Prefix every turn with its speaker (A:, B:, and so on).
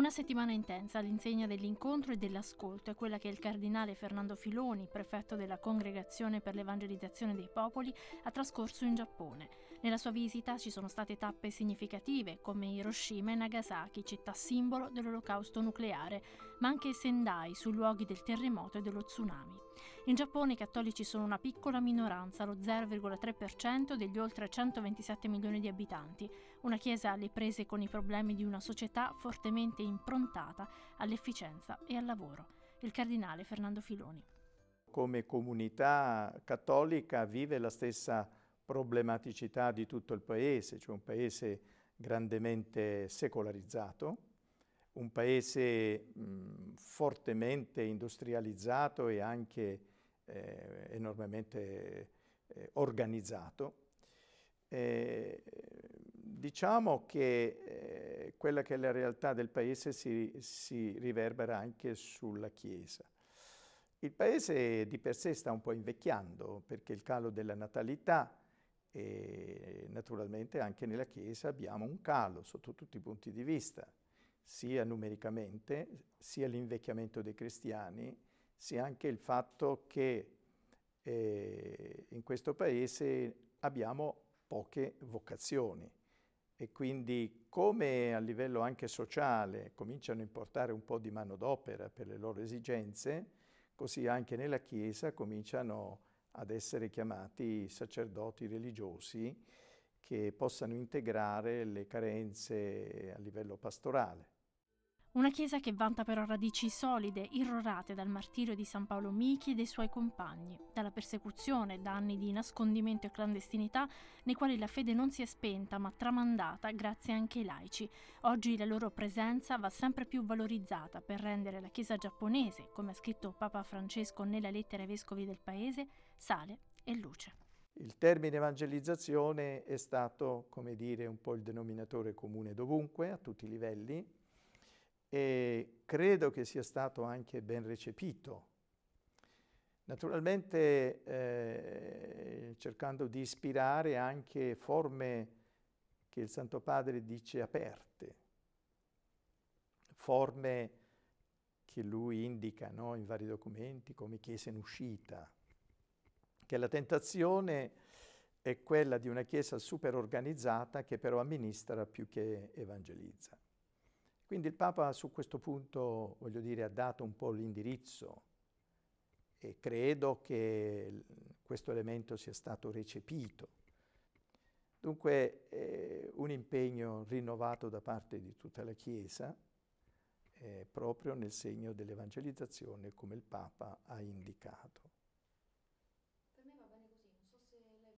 A: Una settimana intensa all'insegna dell'incontro e dell'ascolto è quella che il cardinale Fernando Filoni, prefetto della Congregazione per l'Evangelizzazione dei Popoli, ha trascorso in Giappone. Nella sua visita ci sono state tappe significative come Hiroshima e Nagasaki, città simbolo dell'olocausto nucleare, ma anche Sendai, sui luoghi del terremoto e dello tsunami. In Giappone i cattolici sono una piccola minoranza, lo 0,3% degli oltre 127 milioni di abitanti, una chiesa alle prese con i problemi di una società fortemente improntata all'efficienza e al lavoro. Il cardinale Fernando Filoni.
B: Come comunità cattolica vive la stessa problematicità di tutto il paese, cioè un paese grandemente secolarizzato, un paese mh, fortemente industrializzato e anche eh, enormemente eh, organizzato. Eh, diciamo che eh, quella che è la realtà del paese si, si riverbera anche sulla Chiesa. Il paese di per sé sta un po' invecchiando perché il calo della natalità e naturalmente anche nella Chiesa abbiamo un calo sotto tutti i punti di vista, sia numericamente, sia l'invecchiamento dei cristiani, sia anche il fatto che eh, in questo Paese abbiamo poche vocazioni e quindi come a livello anche sociale cominciano a importare un po' di manodopera per le loro esigenze, così anche nella Chiesa cominciano ad essere chiamati sacerdoti religiosi che possano integrare le carenze a livello pastorale.
A: Una chiesa che vanta però radici solide, irrorate dal martirio di San Paolo Michi e dei suoi compagni, dalla persecuzione, da anni di nascondimento e clandestinità nei quali la fede non si è spenta ma tramandata grazie anche ai laici. Oggi la loro presenza va sempre più valorizzata per rendere la chiesa giapponese, come ha scritto Papa Francesco nella lettera ai vescovi del paese, sale e luce.
B: Il termine evangelizzazione è stato, come dire, un po' il denominatore comune dovunque, a tutti i livelli, e credo che sia stato anche ben recepito. Naturalmente eh, cercando di ispirare anche forme che il Santo Padre dice aperte, forme che lui indica no, in vari documenti come chiesa in uscita, che la tentazione è quella di una chiesa super organizzata che però amministra più che evangelizza. Quindi il Papa su questo punto, voglio dire, ha dato un po' l'indirizzo e credo che questo elemento sia stato recepito. Dunque eh, un impegno rinnovato da parte di tutta la Chiesa eh, proprio nel segno dell'evangelizzazione come il Papa ha indicato.